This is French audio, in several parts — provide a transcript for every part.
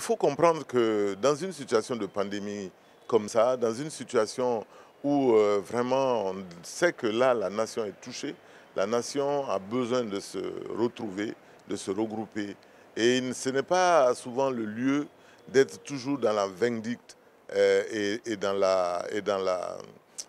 il faut comprendre que dans une situation de pandémie comme ça, dans une situation où euh, vraiment on sait que là, la nation est touchée, la nation a besoin de se retrouver, de se regrouper. Et ce n'est pas souvent le lieu d'être toujours dans la vindicte euh, et, dans la, et dans la,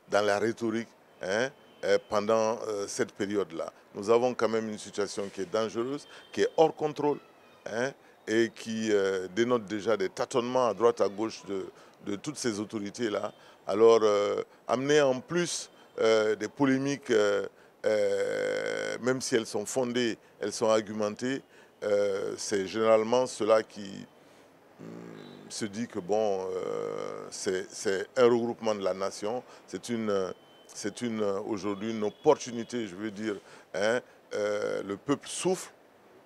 dans la rhétorique hein, euh, pendant cette période-là. Nous avons quand même une situation qui est dangereuse, qui est hors contrôle. Hein et qui euh, dénote déjà des tâtonnements à droite, à gauche de, toutes ces autorités-là. Alors, euh, amener en plus euh, des polémiques, même si elles sont fondées, elles sont argumentées, c'est généralement cela qui hmm, se dit que, bon, c'est un regroupement de la nation, c'est une... c'est une, aujourd'hui une opportunité, je veux dire. Hein, le peuple souffre,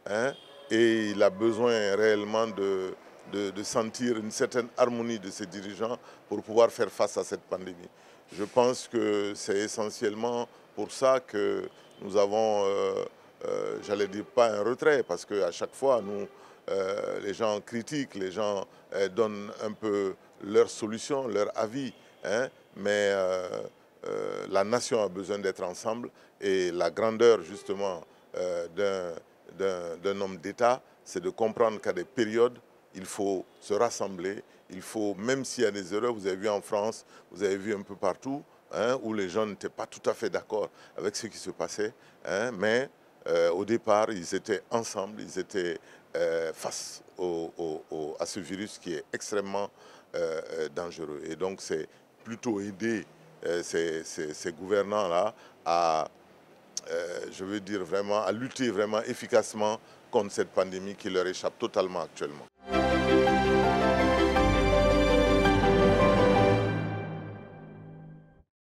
hein, et il a besoin réellement de, de, sentir une certaine harmonie de ses dirigeants pour pouvoir faire face à cette pandémie. Je pense que c'est essentiellement pour ça que nous avons, euh, euh, j'allais dire pas un retrait, parce qu'à chaque fois, nous, euh, les gens critiquent, les gens donnent un peu leur solution, leur avis, hein, mais la nation a besoin d'être ensemble et la grandeur justement d'un d'un homme d'État, c'est de comprendre qu'à des périodes, il faut se rassembler, il faut, même s'il y a des erreurs, vous avez vu en France, vous avez vu un peu partout, hein, où les gens n'étaient pas tout à fait d'accord avec ce qui se passait, hein, mais euh, au départ, ils étaient ensemble, ils étaient euh, face à ce virus qui est extrêmement euh, dangereux. Et donc, c'est plutôt aider ces gouvernants-là à je veux dire vraiment, à lutter vraiment efficacement contre cette pandémie qui leur échappe totalement actuellement.